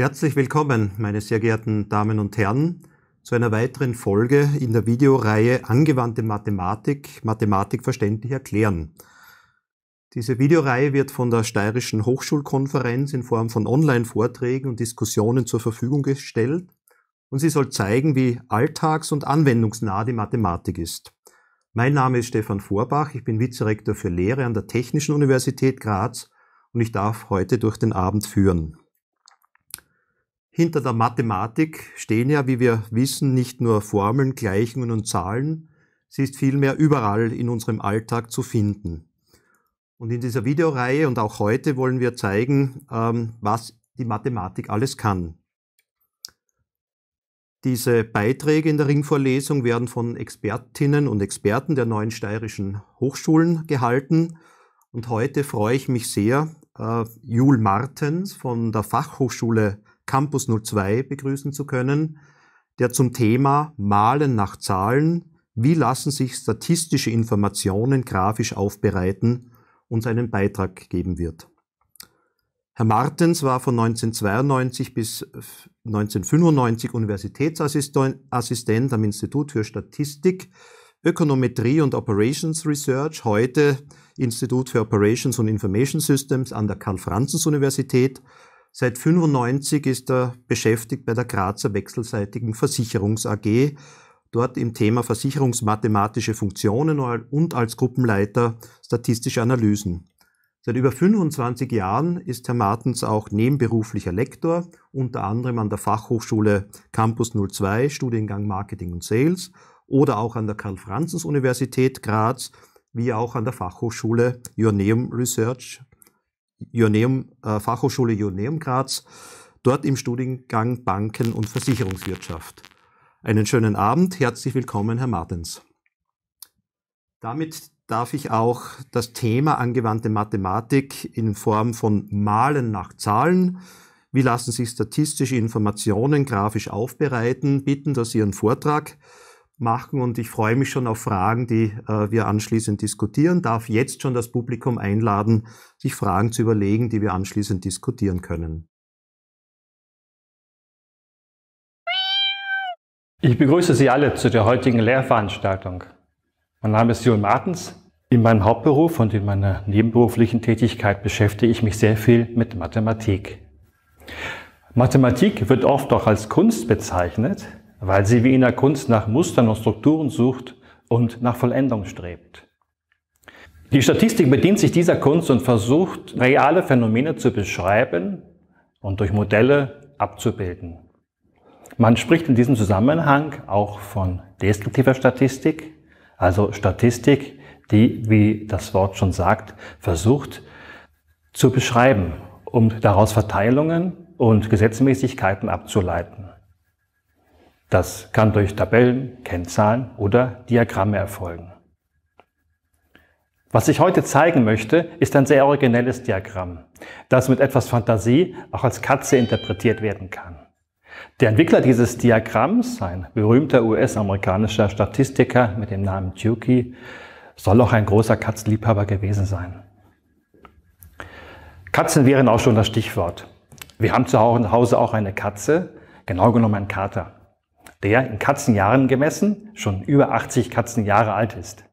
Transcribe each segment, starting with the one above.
Herzlich willkommen, meine sehr geehrten Damen und Herren, zu einer weiteren Folge in der Videoreihe Angewandte Mathematik, Mathematik verständlich erklären. Diese Videoreihe wird von der Steirischen Hochschulkonferenz in Form von Online-Vorträgen und Diskussionen zur Verfügung gestellt und sie soll zeigen, wie alltags- und anwendungsnah die Mathematik ist. Mein Name ist Stefan Vorbach, ich bin Vizerektor für Lehre an der Technischen Universität Graz und ich darf heute durch den Abend führen. Hinter der Mathematik stehen ja, wie wir wissen, nicht nur Formeln, Gleichungen und Zahlen, sie ist vielmehr überall in unserem Alltag zu finden. Und in dieser Videoreihe und auch heute wollen wir zeigen, ähm, was die Mathematik alles kann. Diese Beiträge in der Ringvorlesung werden von Expertinnen und Experten der neuen steirischen Hochschulen gehalten. Und heute freue ich mich sehr, äh, Jul Martens von der Fachhochschule Campus 02 begrüßen zu können, der zum Thema Malen nach Zahlen, wie lassen sich statistische Informationen grafisch aufbereiten, uns einen Beitrag geben wird. Herr Martens war von 1992 bis 1995 äh, Universitätsassistent am Institut für Statistik, Ökonometrie und Operations Research, heute Institut für Operations und Information Systems an der Karl-Franzens-Universität Seit 1995 ist er beschäftigt bei der Grazer Wechselseitigen Versicherungs AG, dort im Thema versicherungsmathematische Funktionen und als Gruppenleiter statistische Analysen. Seit über 25 Jahren ist Herr Martens auch nebenberuflicher Lektor, unter anderem an der Fachhochschule Campus 02, Studiengang Marketing und Sales oder auch an der Karl-Franzens-Universität Graz, wie auch an der Fachhochschule Joanneum Research Joneum, äh, Fachhochschule Joneum Graz, dort im Studiengang Banken und Versicherungswirtschaft. Einen schönen Abend, herzlich willkommen, Herr Martens. Damit darf ich auch das Thema angewandte Mathematik in Form von Malen nach Zahlen, wie lassen sich statistische Informationen grafisch aufbereiten, bitten, dass Sie Ihren Vortrag machen und ich freue mich schon auf Fragen, die äh, wir anschließend diskutieren. Darf jetzt schon das Publikum einladen, sich Fragen zu überlegen, die wir anschließend diskutieren können. Ich begrüße Sie alle zu der heutigen Lehrveranstaltung. Mein Name ist Jon Martens. In meinem Hauptberuf und in meiner nebenberuflichen Tätigkeit beschäftige ich mich sehr viel mit Mathematik. Mathematik wird oft auch als Kunst bezeichnet, weil sie wie in der Kunst nach Mustern und Strukturen sucht und nach Vollendung strebt. Die Statistik bedient sich dieser Kunst und versucht, reale Phänomene zu beschreiben und durch Modelle abzubilden. Man spricht in diesem Zusammenhang auch von deskriptiver Statistik, also Statistik, die, wie das Wort schon sagt, versucht zu beschreiben, um daraus Verteilungen und Gesetzmäßigkeiten abzuleiten. Das kann durch Tabellen, Kennzahlen oder Diagramme erfolgen. Was ich heute zeigen möchte, ist ein sehr originelles Diagramm, das mit etwas Fantasie auch als Katze interpretiert werden kann. Der Entwickler dieses Diagramms, ein berühmter US-amerikanischer Statistiker mit dem Namen Tukey, soll auch ein großer Katzenliebhaber gewesen sein. Katzen wären auch schon das Stichwort. Wir haben zu Hause auch eine Katze, genau genommen ein Kater der in Katzenjahren gemessen schon über 80 Katzenjahre alt ist.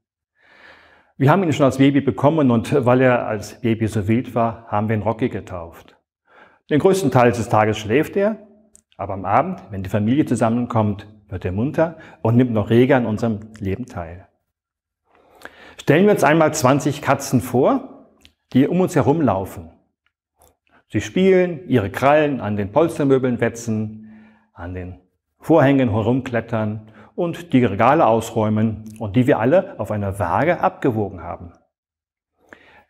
Wir haben ihn schon als Baby bekommen und weil er als Baby so wild war, haben wir ihn Rocky getauft. Den größten Teil des Tages schläft er, aber am Abend, wenn die Familie zusammenkommt, wird er munter und nimmt noch reger an unserem Leben teil. Stellen wir uns einmal 20 Katzen vor, die um uns herumlaufen. Sie spielen, ihre Krallen an den Polstermöbeln wetzen, an den Vorhängen herumklettern und die Regale ausräumen und die wir alle auf einer Waage abgewogen haben.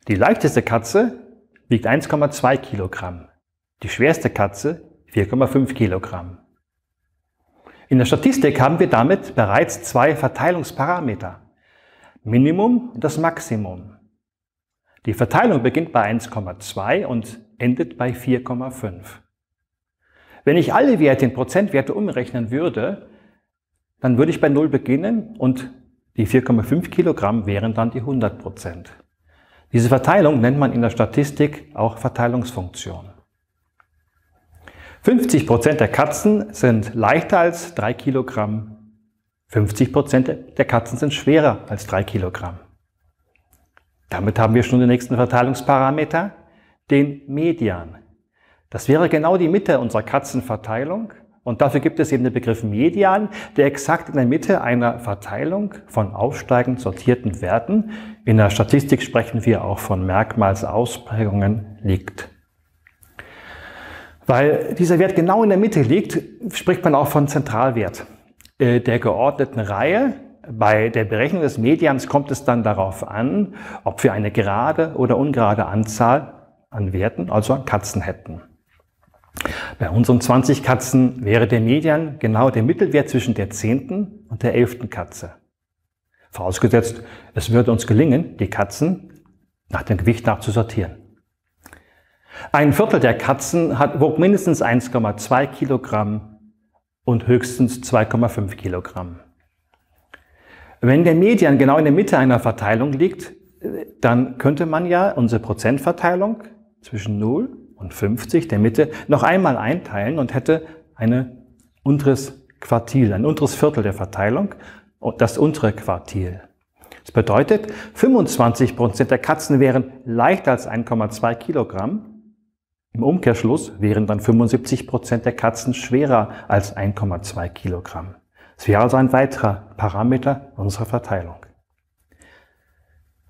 Die leichteste Katze wiegt 1,2 Kilogramm, die schwerste Katze 4,5 Kilogramm. In der Statistik haben wir damit bereits zwei Verteilungsparameter. Minimum und das Maximum. Die Verteilung beginnt bei 1,2 und endet bei 4,5. Wenn ich alle Werte in Prozentwerte umrechnen würde, dann würde ich bei 0 beginnen und die 4,5 Kilogramm wären dann die 100 Prozent. Diese Verteilung nennt man in der Statistik auch Verteilungsfunktion. 50 Prozent der Katzen sind leichter als 3 Kilogramm. 50 Prozent der Katzen sind schwerer als 3 Kilogramm. Damit haben wir schon den nächsten Verteilungsparameter, den Median. Das wäre genau die Mitte unserer Katzenverteilung. Und dafür gibt es eben den Begriff Median, der exakt in der Mitte einer Verteilung von aufsteigend sortierten Werten, in der Statistik sprechen wir auch von Merkmalsausprägungen, liegt. Weil dieser Wert genau in der Mitte liegt, spricht man auch von Zentralwert äh, der geordneten Reihe. Bei der Berechnung des Medians kommt es dann darauf an, ob wir eine gerade oder ungerade Anzahl an Werten, also an Katzen hätten. Bei unseren 20 Katzen wäre der Median genau der Mittelwert zwischen der 10. und der 11. Katze. Vorausgesetzt, es würde uns gelingen, die Katzen nach dem Gewicht nachzusortieren. Ein Viertel der Katzen hat, wog mindestens 1,2 Kilogramm und höchstens 2,5 Kilogramm. Wenn der Median genau in der Mitte einer Verteilung liegt, äh, dann könnte man ja unsere Prozentverteilung zwischen 0 und 50 der Mitte noch einmal einteilen und hätte ein unteres Quartil, ein unteres Viertel der Verteilung, oh, das untere Quartil. Das bedeutet, 25 Prozent der Katzen wären leichter als 1,2 Kilogramm. Im Umkehrschluss wären dann 75 Prozent der Katzen schwerer als 1,2 Kilogramm. Es wäre also ein weiterer Parameter unserer Verteilung.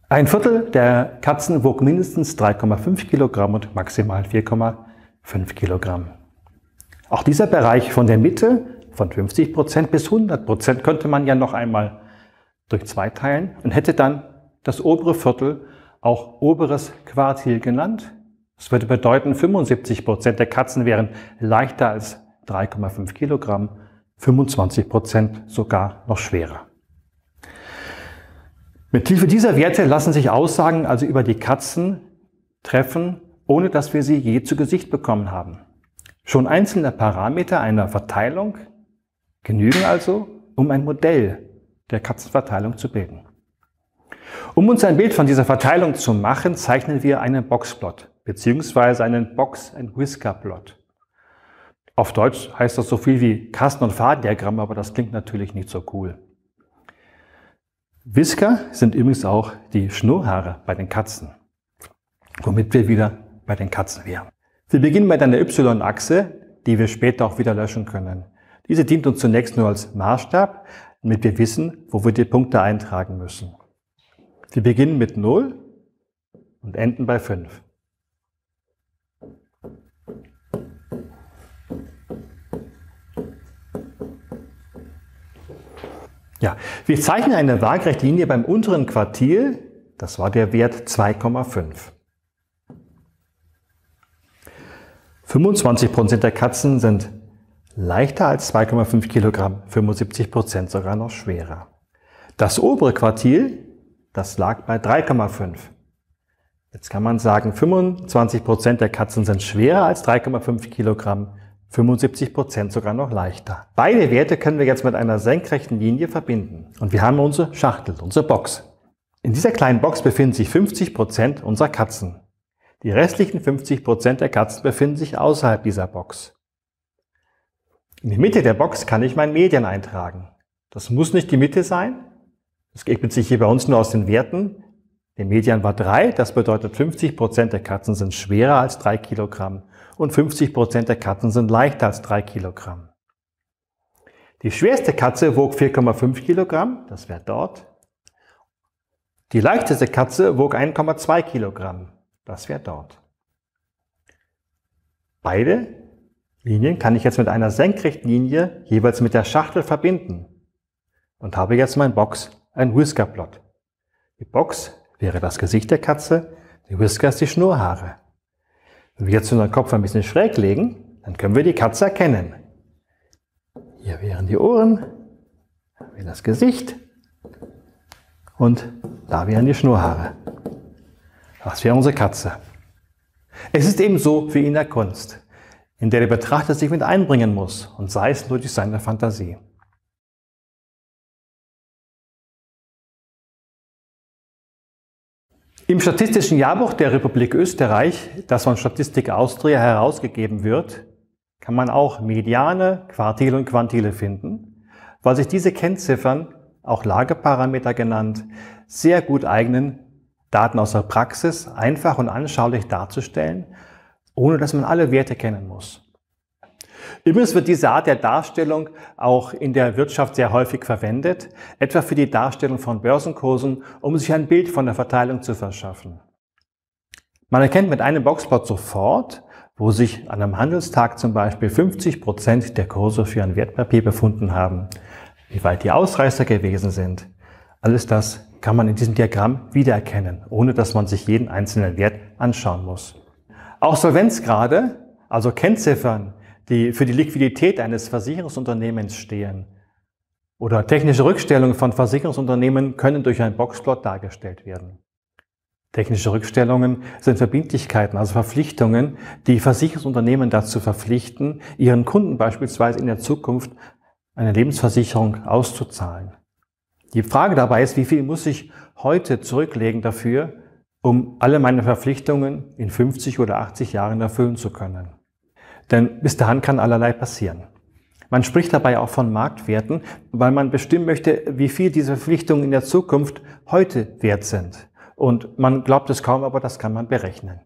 Ein Viertel der Katzen wog mindestens 3,5 Kilogramm und maximal 4,5 Kilogramm. Auch dieser Bereich von der Mitte von 50 Prozent bis 100 Prozent könnte man ja noch einmal durch zwei teilen und hätte dann das obere Viertel auch oberes Quartil genannt. Das würde bedeuten, 75 Prozent der Katzen wären leichter als 3,5 Kilogramm, 25 Prozent sogar noch schwerer. Mit Hilfe dieser Werte lassen sich Aussagen also über die Katzen treffen, ohne dass wir sie je zu Gesicht bekommen haben. Schon einzelne Parameter einer Verteilung genügen also, um ein Modell der Katzenverteilung zu bilden. Um uns ein Bild von dieser Verteilung zu machen, zeichnen wir einen Boxplot beziehungsweise einen Box- and Whisker-Plot. Auf Deutsch heißt das so viel wie Kasten- und Fadendiagramm, aber das klingt natürlich nicht so cool. Whisker sind übrigens auch die Schnurrhaare bei den Katzen, womit wir wieder bei den Katzen wären. Wir beginnen mit einer Y-Achse, die wir später auch wieder löschen können. Diese dient uns zunächst nur als Maßstab, damit wir wissen, wo wir die Punkte eintragen müssen. Wir beginnen mit 0 und enden bei 5. Ja, wir zeichnen eine waagrechte Linie beim unteren Quartil. Das war der Wert 2,5. 25 Prozent der Katzen sind leichter als 2,5 Kilogramm, 75 Prozent sogar noch schwerer. Das obere Quartil, das lag bei 3,5. Jetzt kann man sagen, 25 Prozent der Katzen sind schwerer als 3,5 Kilogramm, 75 Prozent sogar noch leichter. Beide Werte können wir jetzt mit einer senkrechten Linie verbinden. Und wir haben unsere Schachtel, unsere Box. In dieser kleinen Box befinden sich 50 Prozent unserer Katzen. Die restlichen 50 Prozent der Katzen befinden sich außerhalb dieser Box. In die Mitte der Box kann ich mein Medien eintragen. Das muss nicht die Mitte sein. Das ergibt sich hier bei uns nur aus den Werten. Der Median war 3, das bedeutet 50% der Katzen sind schwerer als 3 Kilogramm und 50 Prozent der Katzen sind leichter als 3 Kilogramm. Die schwerste Katze wog 4,5 Kilogramm, das wäre dort. Die leichteste Katze wog 1,2 Kilogramm, das wäre dort. Beide Linien kann ich jetzt mit einer senkrechten Linie jeweils mit der Schachtel verbinden und habe jetzt mein Box, ein Whiskerplot. Die Box wäre das Gesicht der Katze, die Whiskers die Schnurhaare. Wenn wir jetzt unseren Kopf ein bisschen schräg legen, dann können wir die Katze erkennen. Hier wären die Ohren, hier wäre das Gesicht und da wären die Schnurrhaare. Das wäre unsere Katze. Es ist eben so wie in der Kunst, in der der Betrachter sich mit einbringen muss und sei es nur durch seine Fantasie. Im Statistischen Jahrbuch der Republik Österreich, das von Statistik Austria herausgegeben wird, kann man auch Mediane, Quartile und Quantile finden, weil sich diese Kennziffern, auch Lageparameter genannt, sehr gut eignen, Daten aus der Praxis einfach und anschaulich darzustellen, ohne dass man alle Werte kennen muss. Übrigens wird diese Art der Darstellung auch in der Wirtschaft sehr häufig verwendet, etwa für die Darstellung von Börsenkursen, um sich ein Bild von der Verteilung zu verschaffen. Man erkennt mit einem Boxplot sofort, wo sich an einem Handelstag zum Beispiel 50 Prozent der Kurse für ein Wertpapier befunden haben, wie weit die Ausreißer gewesen sind. Alles das kann man in diesem Diagramm wiedererkennen, ohne dass man sich jeden einzelnen Wert anschauen muss. Auch Solvenzgrade, also Kennziffern, die für die Liquidität eines Versicherungsunternehmens stehen oder technische Rückstellungen von Versicherungsunternehmen können durch einen Boxplot dargestellt werden. Technische Rückstellungen sind Verbindlichkeiten, also Verpflichtungen, die Versicherungsunternehmen dazu verpflichten, ihren Kunden beispielsweise in der Zukunft eine Lebensversicherung auszuzahlen. Die Frage dabei ist, wie viel muss ich heute zurücklegen dafür, um alle meine Verpflichtungen in 50 oder 80 Jahren erfüllen zu können? Denn bis dahin kann allerlei passieren. Man spricht dabei auch von Marktwerten, weil man bestimmen möchte, wie viel diese Verpflichtungen in der Zukunft heute wert sind. Und man glaubt es kaum, aber das kann man berechnen.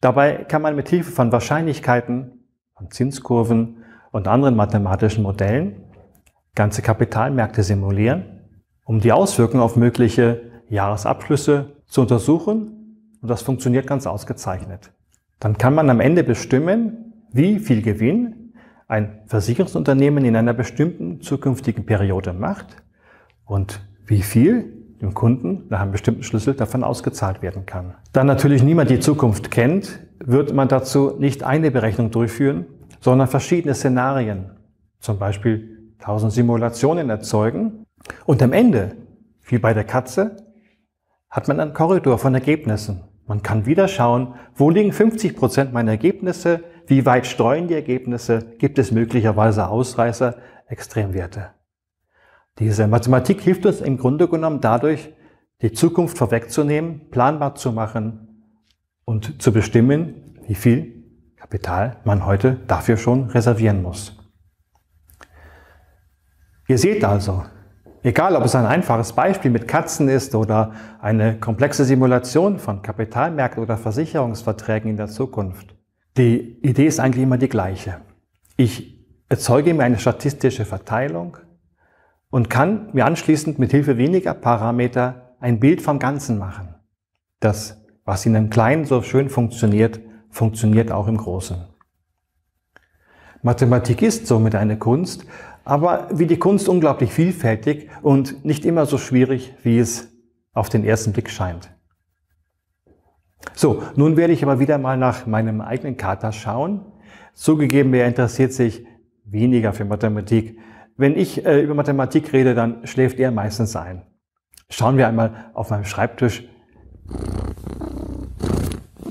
Dabei kann man mit Hilfe von Wahrscheinlichkeiten, von Zinskurven und anderen mathematischen Modellen ganze Kapitalmärkte simulieren, um die Auswirkungen auf mögliche Jahresabschlüsse zu untersuchen. Und das funktioniert ganz ausgezeichnet. Dann kann man am Ende bestimmen, wie viel Gewinn ein Versicherungsunternehmen in einer bestimmten zukünftigen Periode macht und wie viel dem Kunden nach einem bestimmten Schlüssel davon ausgezahlt werden kann. Da natürlich niemand die Zukunft kennt, wird man dazu nicht eine Berechnung durchführen, sondern verschiedene Szenarien, zum Beispiel 1000 Simulationen erzeugen und am Ende, wie bei der Katze, hat man einen Korridor von Ergebnissen. Man kann wieder schauen, wo liegen 50% Prozent meiner Ergebnisse, wie weit streuen die Ergebnisse? Gibt es möglicherweise Ausreißer, Extremwerte? Diese Mathematik hilft uns im Grunde genommen dadurch, die Zukunft vorwegzunehmen, planbar zu machen und zu bestimmen, wie viel Kapital man heute dafür schon reservieren muss. Ihr seht also, egal ob es ein einfaches Beispiel mit Katzen ist oder eine komplexe Simulation von Kapitalmärkten oder Versicherungsverträgen in der Zukunft, die Idee ist eigentlich immer die gleiche. Ich erzeuge mir eine statistische Verteilung und kann mir anschließend mit Hilfe weniger Parameter ein Bild vom Ganzen machen. Das, was in einem Kleinen so schön funktioniert, funktioniert auch im Großen. Mathematik ist somit eine Kunst, aber wie die Kunst unglaublich vielfältig und nicht immer so schwierig, wie es auf den ersten Blick scheint. So, nun werde ich aber wieder mal nach meinem eigenen Kater schauen. Zugegeben, er interessiert sich weniger für Mathematik. Wenn ich äh, über Mathematik rede, dann schläft er meistens ein. Schauen wir einmal auf meinem Schreibtisch.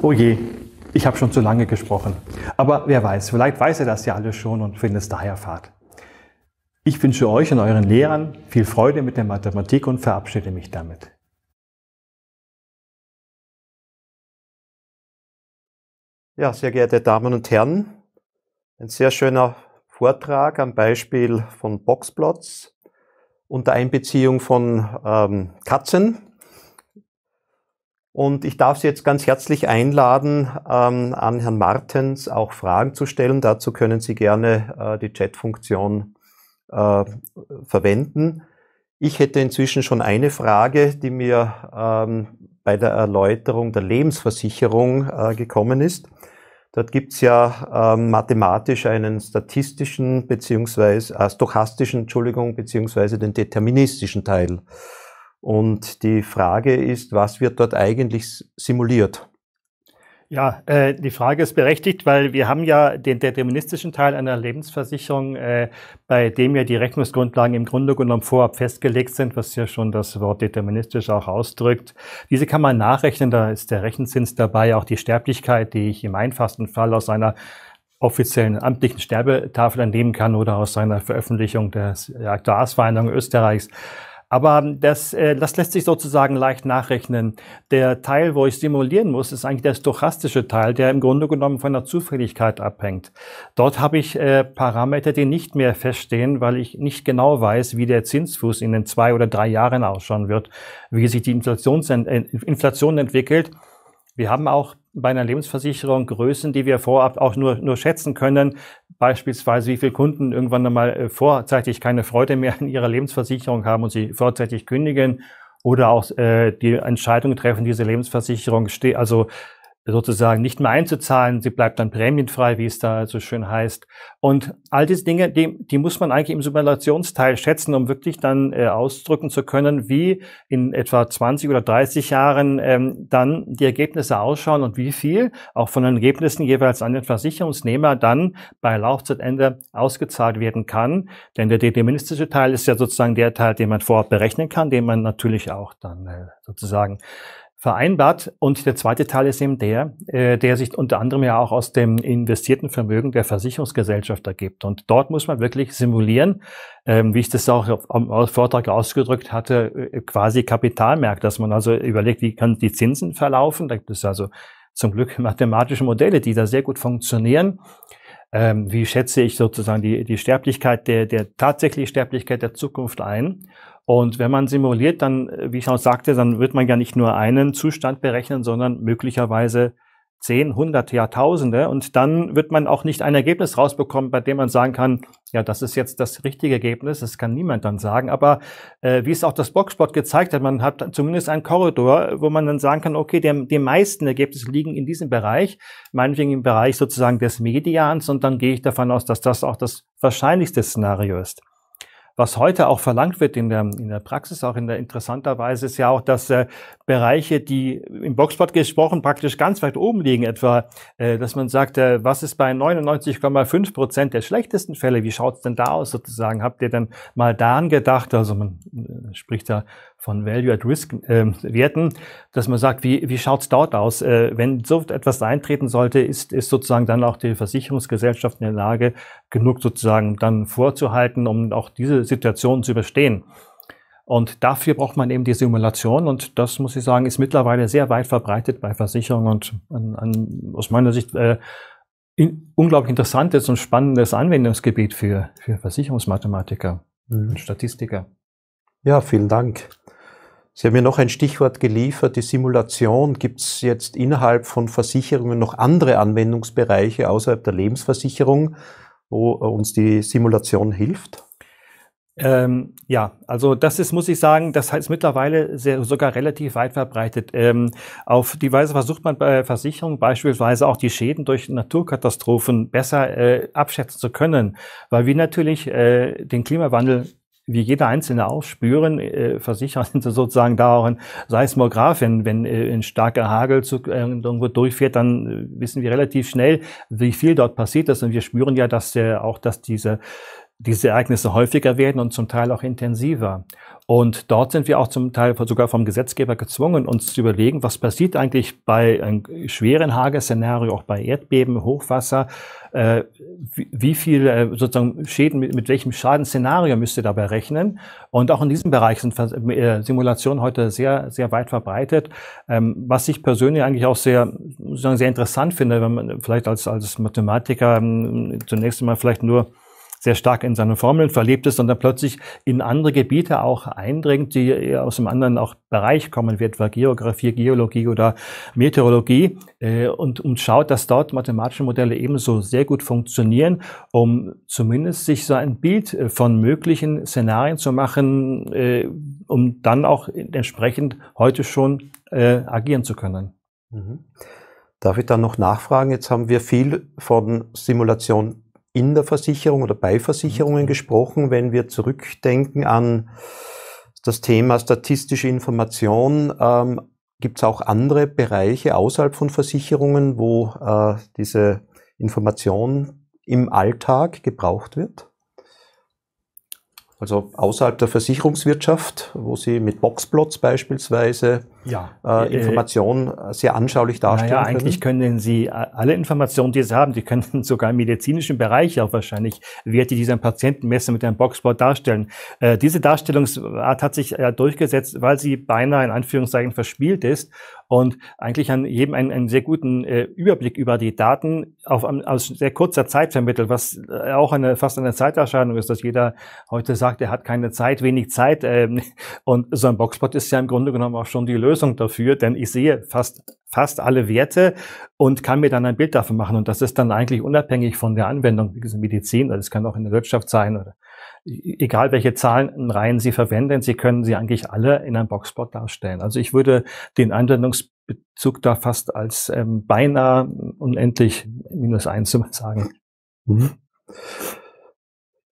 Oh je, ich habe schon zu lange gesprochen. Aber wer weiß, vielleicht weiß er das ja alles schon und findet es daher fad. Ich wünsche euch und euren Lehrern viel Freude mit der Mathematik und verabschiede mich damit. Ja, sehr geehrte Damen und Herren, ein sehr schöner Vortrag am Beispiel von Boxplots unter Einbeziehung von ähm, Katzen. Und ich darf Sie jetzt ganz herzlich einladen, ähm, an Herrn Martens auch Fragen zu stellen. Dazu können Sie gerne äh, die Chat-Funktion äh, verwenden. Ich hätte inzwischen schon eine Frage, die mir ähm, bei der Erläuterung der Lebensversicherung äh, gekommen ist. Dort gibt's ja äh, mathematisch einen statistischen beziehungsweise äh, stochastischen, Entschuldigung, beziehungsweise den deterministischen Teil. Und die Frage ist, was wird dort eigentlich simuliert? Ja, äh, die Frage ist berechtigt, weil wir haben ja den deterministischen Teil einer Lebensversicherung, äh, bei dem ja die Rechnungsgrundlagen im Grunde genommen vorab festgelegt sind, was ja schon das Wort deterministisch auch ausdrückt. Diese kann man nachrechnen, da ist der Rechenzins dabei, auch die Sterblichkeit, die ich im einfachsten Fall aus einer offiziellen amtlichen Sterbetafel entnehmen kann oder aus einer Veröffentlichung der Aktuarsvereinigung Österreichs. Aber das, äh, das lässt sich sozusagen leicht nachrechnen. Der Teil, wo ich simulieren muss, ist eigentlich der stochastische Teil, der im Grunde genommen von der Zufälligkeit abhängt. Dort habe ich äh, Parameter, die nicht mehr feststehen, weil ich nicht genau weiß, wie der Zinsfuß in den zwei oder drei Jahren ausschauen wird, wie sich die Inflations äh, Inflation entwickelt. Wir haben auch bei einer Lebensversicherung Größen, die wir vorab auch nur, nur schätzen können, beispielsweise, wie viele Kunden irgendwann einmal äh, vorzeitig keine Freude mehr an ihrer Lebensversicherung haben und sie vorzeitig kündigen oder auch äh, die Entscheidung treffen, diese Lebensversicherung steht, also sozusagen nicht mehr einzuzahlen. Sie bleibt dann prämienfrei, wie es da so schön heißt. Und all diese Dinge, die, die muss man eigentlich im Simulationsteil schätzen, um wirklich dann äh, ausdrücken zu können, wie in etwa 20 oder 30 Jahren ähm, dann die Ergebnisse ausschauen und wie viel auch von den Ergebnissen jeweils an den Versicherungsnehmer dann bei Laufzeitende ausgezahlt werden kann. Denn der deterministische Teil ist ja sozusagen der Teil, den man vorab berechnen kann, den man natürlich auch dann äh, sozusagen vereinbart. Und der zweite Teil ist eben der, äh, der sich unter anderem ja auch aus dem investierten Vermögen der Versicherungsgesellschaft ergibt. Und dort muss man wirklich simulieren, ähm, wie ich das auch im Vortrag ausgedrückt hatte, äh, quasi Kapitalmärkte, dass man also überlegt, wie können die Zinsen verlaufen. Da gibt es also zum Glück mathematische Modelle, die da sehr gut funktionieren. Ähm, wie schätze ich sozusagen die, die Sterblichkeit der, der tatsächlichen Sterblichkeit der Zukunft ein? Und wenn man simuliert, dann, äh, wie ich schon sagte, dann wird man ja nicht nur einen Zustand berechnen, sondern möglicherweise zehn, hundert, Jahrtausende. Und dann wird man auch nicht ein Ergebnis rausbekommen, bei dem man sagen kann, ja, das ist jetzt das richtige Ergebnis. Das kann niemand dann sagen. Aber äh, wie es auch das Boxbot gezeigt hat, man hat zumindest einen Korridor, wo man dann sagen kann, okay, der, die meisten Ergebnisse liegen in diesem Bereich, meinetwegen im Bereich sozusagen des Medians. Und dann gehe ich davon aus, dass das auch das wahrscheinlichste Szenario ist. Was heute auch verlangt wird in der, in der Praxis, auch in der interessanter Weise, ist ja auch, dass äh, Bereiche, die im Boxplot gesprochen praktisch ganz weit oben liegen, etwa, äh, dass man sagt, äh, was ist bei 99,5 Prozent der schlechtesten Fälle, wie schaut's denn da aus sozusagen? Habt ihr denn mal daran gedacht? Also man äh, spricht da von Value at Risk äh, Werten, dass man sagt, wie, wie es dort aus? Äh, wenn so etwas eintreten sollte, ist, ist sozusagen dann auch die Versicherungsgesellschaft in der Lage, genug sozusagen dann vorzuhalten, um auch diese Situation zu überstehen. Und dafür braucht man eben die Simulation und das muss ich sagen, ist mittlerweile sehr weit verbreitet bei Versicherungen und an, an, aus meiner Sicht äh, in, unglaublich interessantes und spannendes Anwendungsgebiet für, für Versicherungsmathematiker mhm. und Statistiker. Ja, vielen Dank. Sie haben mir noch ein Stichwort geliefert, die Simulation. Gibt es jetzt innerhalb von Versicherungen noch andere Anwendungsbereiche außerhalb der Lebensversicherung, wo äh, uns die Simulation hilft? Ähm, ja, also das ist, muss ich sagen, das ist mittlerweile sehr, sogar relativ weit verbreitet. Ähm, auf die Weise versucht man bei Versicherungen beispielsweise auch die Schäden durch Naturkatastrophen besser äh, abschätzen zu können, weil wir natürlich äh, den Klimawandel wie jeder Einzelne auch spüren, äh, versichern sind sozusagen da auch ein Seismograph. wenn, wenn äh, ein starker Hagelzug äh, irgendwo durchfährt, dann äh, wissen wir relativ schnell, wie viel dort passiert ist und wir spüren ja, dass äh, auch, dass diese diese Ereignisse häufiger werden und zum Teil auch intensiver. Und dort sind wir auch zum Teil sogar vom Gesetzgeber gezwungen, uns zu überlegen, was passiert eigentlich bei einem schweren Hagelszenario, auch bei Erdbeben, Hochwasser, äh, wie, wie viel äh, sozusagen Schäden, mit, mit welchem Schadensszenario müsst ihr dabei rechnen? Und auch in diesem Bereich sind äh, Simulationen heute sehr, sehr weit verbreitet. Ähm, was ich persönlich eigentlich auch sehr, sozusagen sehr interessant finde, wenn man vielleicht als, als Mathematiker ähm, zunächst einmal vielleicht nur sehr stark in seine Formeln verliebt ist, sondern plötzlich in andere Gebiete auch eindringt, die aus einem anderen auch Bereich kommen, wie etwa Geografie, Geologie oder Meteorologie, äh, und, und schaut, dass dort mathematische Modelle ebenso sehr gut funktionieren, um zumindest sich so ein Bild äh, von möglichen Szenarien zu machen, äh, um dann auch entsprechend heute schon äh, agieren zu können. Mhm. Darf ich da noch nachfragen? Jetzt haben wir viel von Simulation in der Versicherung oder bei Versicherungen mhm. gesprochen, wenn wir zurückdenken an das Thema statistische Information. Ähm, Gibt es auch andere Bereiche außerhalb von Versicherungen, wo äh, diese Information im Alltag gebraucht wird? Also außerhalb der Versicherungswirtschaft, wo Sie mit Boxplots beispielsweise ja. äh, äh Information äh, sehr anschaulich darstellen naja, eigentlich können. Sie äh, alle Informationen, die Sie haben, die können sogar im medizinischen Bereich auch wahrscheinlich Werte, dieser Sie mit einem Boxboard darstellen. Äh, diese Darstellungsart hat sich ja durchgesetzt, weil sie beinahe in Anführungszeichen verspielt ist und eigentlich an jedem einen, einen sehr guten äh, Überblick über die Daten auf, um, aus sehr kurzer Zeit vermittelt, was auch eine, fast eine Zeiterscheinung ist, dass jeder heute sagt, er hat keine Zeit, wenig Zeit. Ähm, und so ein Boxbot ist ja im Grunde genommen auch schon die Lösung. Lösung dafür, denn ich sehe fast fast alle Werte und kann mir dann ein Bild davon machen. Und das ist dann eigentlich unabhängig von der Anwendung, wie gesagt, Medizin, das also kann auch in der Wirtschaft sein oder e, e, egal welche Zahlenreihen Sie verwenden, Sie können sie eigentlich alle in einem Boxbot darstellen. Also ich würde den Anwendungsbezug da fast als ähm, beinahe unendlich minus eins sagen. Mhm.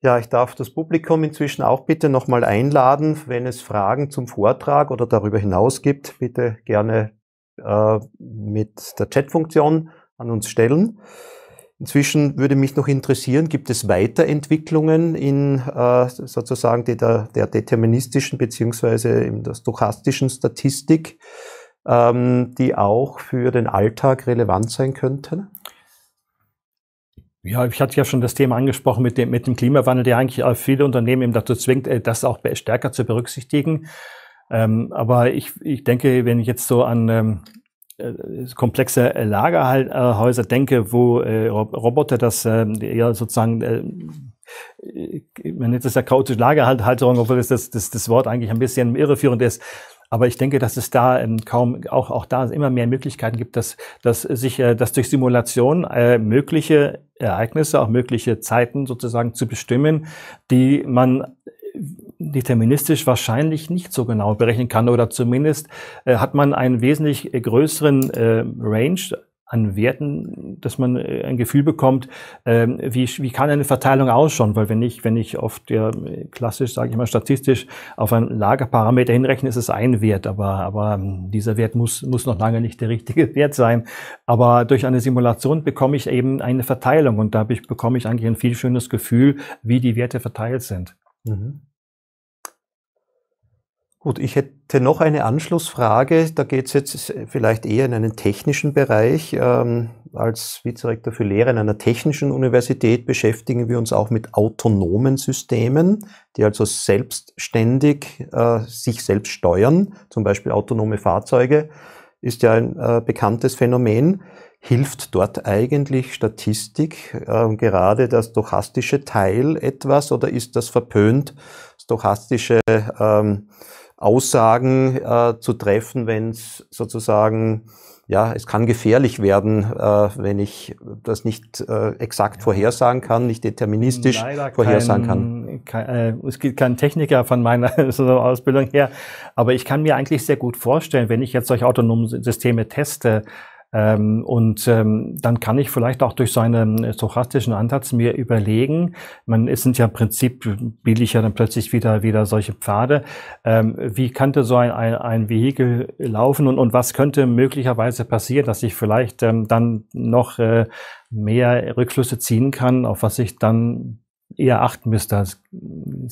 Ja, ich darf das Publikum inzwischen auch bitte nochmal einladen, wenn es Fragen zum Vortrag oder darüber hinaus gibt, bitte gerne äh, mit der Chatfunktion an uns stellen. Inzwischen würde mich noch interessieren, gibt es Weiterentwicklungen in äh, sozusagen der, der deterministischen bzw. in der stochastischen Statistik, ähm, die auch für den Alltag relevant sein könnten? Ja, ich hatte ja schon das Thema angesprochen mit dem, mit dem Klimawandel, der eigentlich auch viele Unternehmen eben dazu zwingt, äh, das auch stärker zu berücksichtigen. Ähm, aber ich, ich denke, wenn ich jetzt so an ähm, äh, komplexe äh, Lagerhäuser denke, wo äh, Roboter das äh, ja sozusagen, äh, man nennt das ja chaotische Lagerhalterung, obwohl das, das, das Wort eigentlich ein bisschen irreführend ist, aber ich denke, dass es da ähm, kaum, auch, auch da immer mehr Möglichkeiten gibt, dass, dass sich, äh, dass durch Simulation äh, mögliche Ereignisse, auch mögliche Zeiten sozusagen zu bestimmen, die man äh, deterministisch wahrscheinlich nicht so genau berechnen kann oder zumindest äh, hat man einen wesentlich äh, größeren äh, Range an Werten, dass man äh, ein Gefühl bekommt, ähm, wie, wie kann eine Verteilung ausschauen? Weil wenn ich, wenn ich oft ja, äh, klassisch, sage ich mal, statistisch auf einen Lagerparameter hinrechne, ist es ein Wert, aber, aber ähm, dieser Wert muss, muss noch lange nicht der richtige Wert sein. Aber durch eine Simulation bekomme ich eben eine Verteilung und dadurch bekomme ich eigentlich ein viel schönes Gefühl, wie die Werte verteilt sind. Mhm. Gut, ich hätte noch eine Anschlussfrage. Da geht es jetzt äh, vielleicht eher in einen technischen Bereich. Ähm, als Vizerektor für Lehre in einer technischen Universität beschäftigen wir uns auch mit autonomen Systemen, die also selbstständig äh, sich selbst steuern, zum Beispiel autonome Fahrzeuge ist ja ein äh, bekanntes Phänomen. Hilft dort eigentlich Statistik, äh, gerade das stochastische Teil etwas oder ist das verpönt, stochastische ähm, Aussagen äh, zu treffen, wenn es sozusagen, ja, es kann gefährlich werden, äh, wenn ich das nicht äh, exakt vorhersagen kann, nicht deterministisch Leider vorhersagen kein, kann. Kein, äh, es gibt keinen Techniker von meiner Ausbildung her, aber ich kann mir eigentlich sehr gut vorstellen, wenn ich jetzt solche autonomen Systeme teste, ähm, und ähm, dann kann ich vielleicht auch durch seinen ähm, stochastischen Ansatz mir überlegen, man, es sind ja im Prinzip, bilde ich ja dann plötzlich wieder, wieder solche Pfade, ähm, wie könnte so ein, ein, ein Vehikel laufen und, und was könnte möglicherweise passieren, dass ich vielleicht ähm, dann noch äh, mehr Rückschlüsse ziehen kann, auf was ich dann eher achten müsste. Es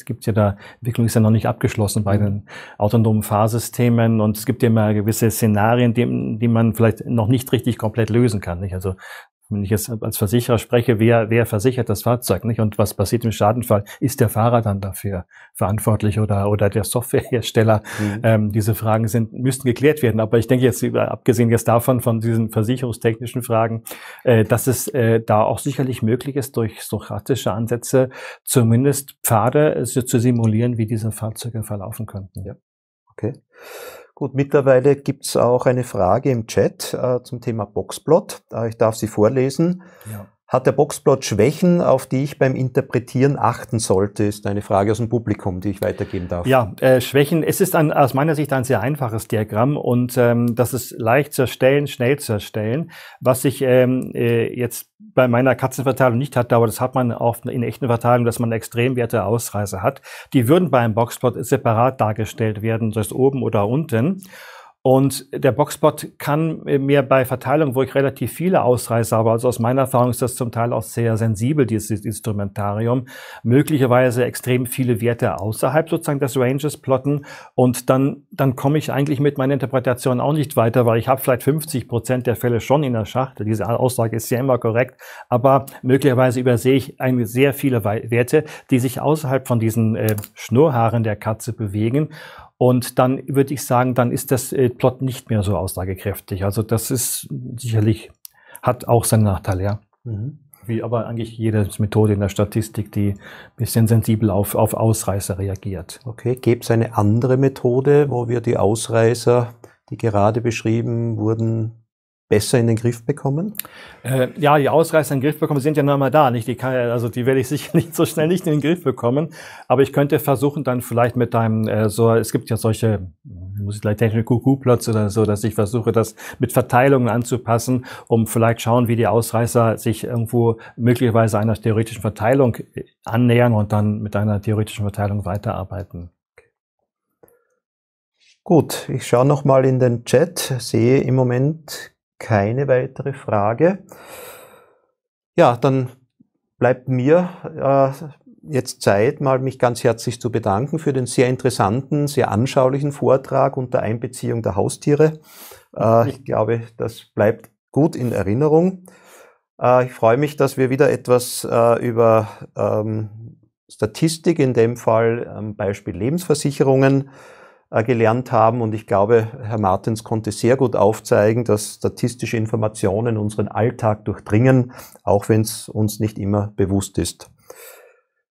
gibt ja da, Entwicklung ist ja noch nicht abgeschlossen bei mhm. den autonomen Fahrsystemen und es gibt ja immer gewisse Szenarien, die, die man vielleicht noch nicht richtig komplett lösen kann. Nicht? Also wenn ich jetzt als Versicherer spreche, wer, wer versichert das Fahrzeug, nicht? Und was passiert im Schadenfall? Ist der Fahrer dann dafür verantwortlich oder, oder der Softwarehersteller? Mhm. Ähm, diese Fragen sind, müssten geklärt werden. Aber ich denke jetzt, abgesehen jetzt davon, von diesen versicherungstechnischen Fragen, äh, dass es äh, da auch sicherlich möglich ist, durch sokratische Ansätze zumindest Pfade äh, zu simulieren, wie diese Fahrzeuge verlaufen könnten. Ja. Okay. Gut, mittlerweile gibt's auch eine Frage im Chat äh, zum Thema Boxplot. Äh, ich darf sie vorlesen. Ja. Hat der Boxplot Schwächen, auf die ich beim Interpretieren achten sollte, ist eine Frage aus dem Publikum, die ich weitergeben darf. Ja, äh, Schwächen. Es ist ein, aus meiner Sicht ein sehr einfaches Diagramm und ähm, das ist leicht zu erstellen, schnell zu erstellen. Was ich ähm, äh, jetzt bei meiner Katzenverteilung nicht hatte, aber das hat man auch in echten Verteilungen, dass man extremwerte Ausreise hat. Die würden bei einem Boxplot separat dargestellt werden, sei es oben oder unten. Und der Boxspot kann mir bei Verteilung, wo ich relativ viele ausreiße, aber also aus meiner Erfahrung ist das zum Teil auch sehr sensibel, dieses Instrumentarium, möglicherweise extrem viele Werte außerhalb sozusagen des Ranges plotten. Und dann, dann komme ich eigentlich mit meiner Interpretation auch nicht weiter, weil ich habe vielleicht 50 Prozent der Fälle schon in der Schachtel. Diese Aussage ist ja immer korrekt. Aber möglicherweise übersehe ich eigentlich sehr viele Werte, die sich außerhalb von diesen äh, Schnurrhaaren der Katze bewegen. Und dann würde ich sagen, dann ist das äh, Plot nicht mehr so aussagekräftig. Also das ist sicherlich, hat auch seinen Nachteil, ja. Mhm. Wie aber eigentlich jede Methode in der Statistik, die ein bisschen sensibel auf, auf Ausreißer reagiert. Okay, gibt es eine andere Methode, wo wir die Ausreißer, die gerade beschrieben wurden, besser in den Griff bekommen? Äh, ja, die Ausreißer in den Griff bekommen sind ja nur einmal da. Nicht? Die kann, also die werde ich sicher nicht so schnell nicht in den Griff bekommen. Aber ich könnte versuchen, dann vielleicht mit einem, äh, so, es gibt ja solche muss ich gleich technische Kuckuckplatz oder so, dass ich versuche, das mit Verteilungen anzupassen, um vielleicht schauen, wie die Ausreißer sich irgendwo möglicherweise einer theoretischen Verteilung äh, annähern und dann mit einer theoretischen Verteilung weiterarbeiten. Gut, ich schaue nochmal in den Chat, sehe im Moment keine weitere Frage. Ja, dann bleibt mir äh, jetzt Zeit, mal mich ganz herzlich zu bedanken für den sehr interessanten, sehr anschaulichen Vortrag unter Einbeziehung der Haustiere. Äh, ich glaube, das bleibt gut in Erinnerung. Äh, ich freue mich, dass wir wieder etwas äh, über ähm, Statistik, in dem Fall am ähm, Beispiel Lebensversicherungen, äh, gelernt haben. Und ich glaube, Herr Martens konnte sehr gut aufzeigen, dass statistische Informationen unseren Alltag durchdringen, auch wenn es uns nicht immer bewusst ist.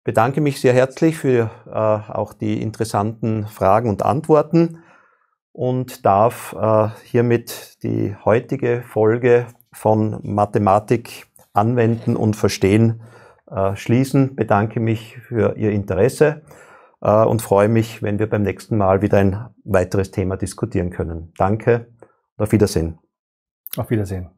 Bedanke mich sehr herzlich für äh, auch die interessanten Fragen und Antworten und darf äh, hiermit die heutige Folge von Mathematik anwenden und verstehen äh, schließen. Bedanke mich für Ihr Interesse äh, und freue mich, wenn wir beim nächsten Mal wieder ein weiteres Thema diskutieren können. Danke und auf Wiedersehen. Auf Wiedersehen.